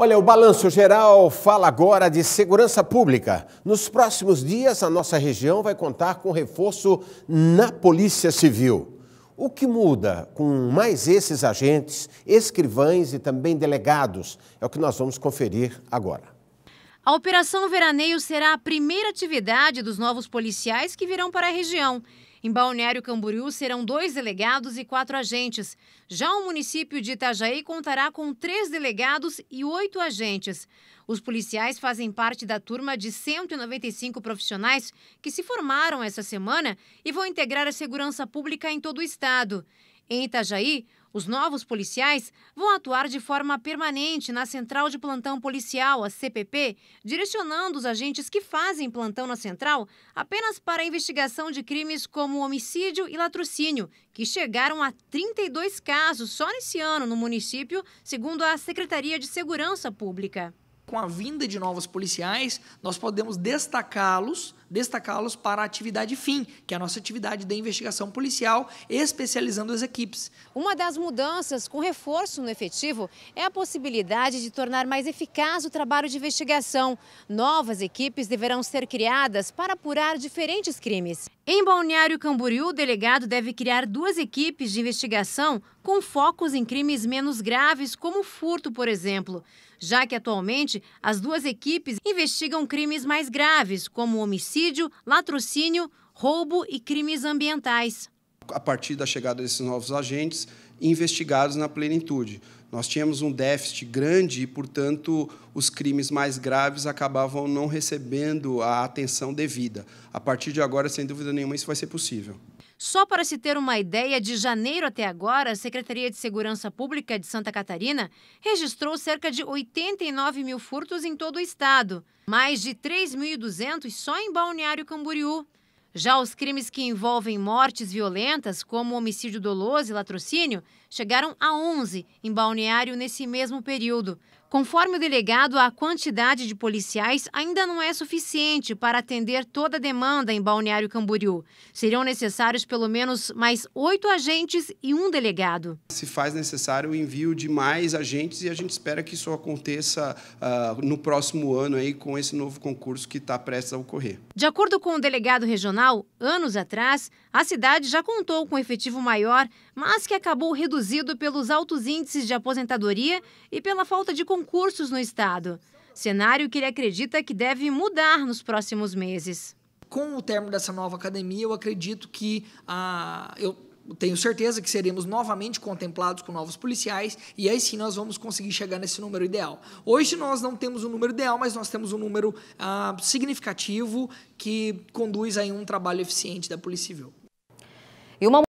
Olha, o Balanço Geral fala agora de segurança pública. Nos próximos dias, a nossa região vai contar com reforço na Polícia Civil. O que muda com mais esses agentes, escrivães e também delegados? É o que nós vamos conferir agora. A Operação Veraneio será a primeira atividade dos novos policiais que virão para a região. Em Balneário Camboriú serão dois delegados e quatro agentes. Já o município de Itajaí contará com três delegados e oito agentes. Os policiais fazem parte da turma de 195 profissionais que se formaram essa semana e vão integrar a segurança pública em todo o estado. Em Itajaí, os novos policiais vão atuar de forma permanente na Central de Plantão Policial, a CPP, direcionando os agentes que fazem plantão na central apenas para a investigação de crimes como homicídio e latrocínio, que chegaram a 32 casos só nesse ano no município, segundo a Secretaria de Segurança Pública. Com a vinda de novos policiais, nós podemos destacá-los destacá-los para a atividade fim, que é a nossa atividade de investigação policial, especializando as equipes. Uma das mudanças com reforço no efetivo é a possibilidade de tornar mais eficaz o trabalho de investigação. Novas equipes deverão ser criadas para apurar diferentes crimes. Em Balneário Camboriú, o delegado deve criar duas equipes de investigação com focos em crimes menos graves, como furto, por exemplo. Já que atualmente as duas equipes investigam crimes mais graves, como homicídio homicídio, latrocínio, roubo e crimes ambientais a partir da chegada desses novos agentes, investigados na plenitude. Nós tínhamos um déficit grande e, portanto, os crimes mais graves acabavam não recebendo a atenção devida. A partir de agora, sem dúvida nenhuma, isso vai ser possível. Só para se ter uma ideia, de janeiro até agora, a Secretaria de Segurança Pública de Santa Catarina registrou cerca de 89 mil furtos em todo o estado, mais de 3.200 só em Balneário Camboriú. Já os crimes que envolvem mortes violentas, como homicídio doloso e latrocínio, chegaram a 11 em Balneário nesse mesmo período. Conforme o delegado, a quantidade de policiais ainda não é suficiente para atender toda a demanda em Balneário Camboriú. Seriam necessários pelo menos mais oito agentes e um delegado. Se faz necessário o envio de mais agentes e a gente espera que isso aconteça uh, no próximo ano aí com esse novo concurso que está prestes a ocorrer. De acordo com o delegado regional, anos atrás, a cidade já contou com efetivo maior, mas que acabou reduzido pelos altos índices de aposentadoria e pela falta de concurso concursos no estado. Cenário que ele acredita que deve mudar nos próximos meses. Com o término dessa nova academia, eu acredito que Ah, eu tenho certeza que seremos novamente contemplados com novos policiais e aí sim nós vamos conseguir chegar nesse número ideal. Hoje nós não temos um número ideal, mas nós temos um número ah, significativo que conduz a um trabalho eficiente da Polícia Civil.